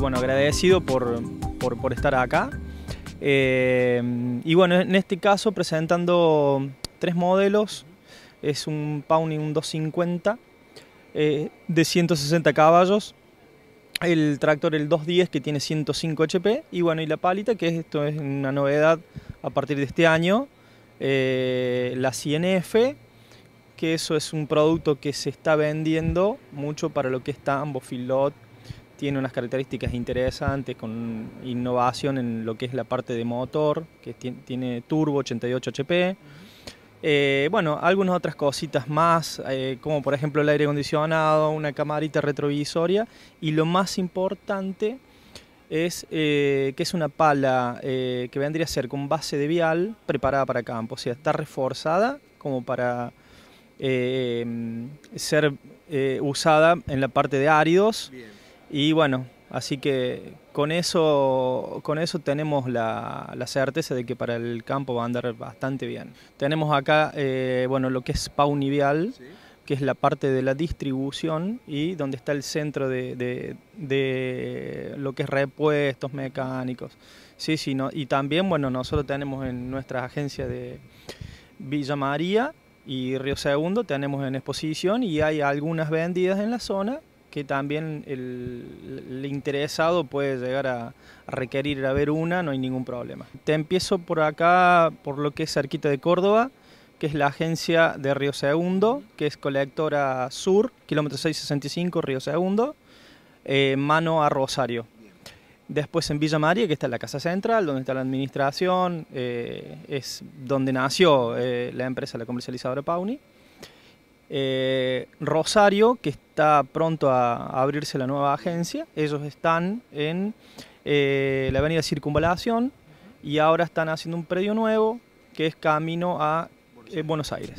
bueno, agradecido por, por, estar acá. Eh, y bueno, en este caso presentando tres modelos, es un Pauni un 250 eh, de 160 caballos, el tractor el 210 que tiene 105 HP y bueno, y la palita que esto es una novedad a partir de este año, eh, la CNF, que eso es un producto que se está vendiendo mucho para lo que es tambo, tiene unas características interesantes con innovación en lo que es la parte de motor, que tiene turbo 88 HP. Eh, bueno, algunas otras cositas más, eh, como por ejemplo el aire acondicionado, una camarita retrovisoria y lo más importante es eh, que es una pala que vendría a ser con base de vial preparada para campo, o sea, está reforzada como para em, ser usada en la parte de áridos. Y bueno, así que con eso, con eso tenemos la, certeza de que para el campo va a andar bastante bien. Tenemos acá eh, bueno, lo que es pau ¿Sí? que es la parte de la distribución y donde está el centro de, lo que es repuestos mecánicos. Sí, sí, y también bueno, nosotros tenemos en nuestra agencia de Villa María y Río Segundo, tenemos en exposición y hay algunas vendidas en la zona que también el, interesado puede llegar a, requerir a ver una, no hay ningún problema. Te empiezo por acá, por lo que es cerquita de Córdoba, que es la agencia de Río Segundo, que es colectora sur, kilómetro 665, Río Segundo, eh, mano a Rosario. Después en Villa María, que está en la Casa Central, donde está la administración, eh, es donde nació eh, la empresa, la comercializadora Pauni. Eh, Rosario, que está pronto a, abrirse la nueva agencia, ellos están en eh, la avenida Circunvalación y ahora están haciendo un predio nuevo que es camino a eh, Buenos Aires.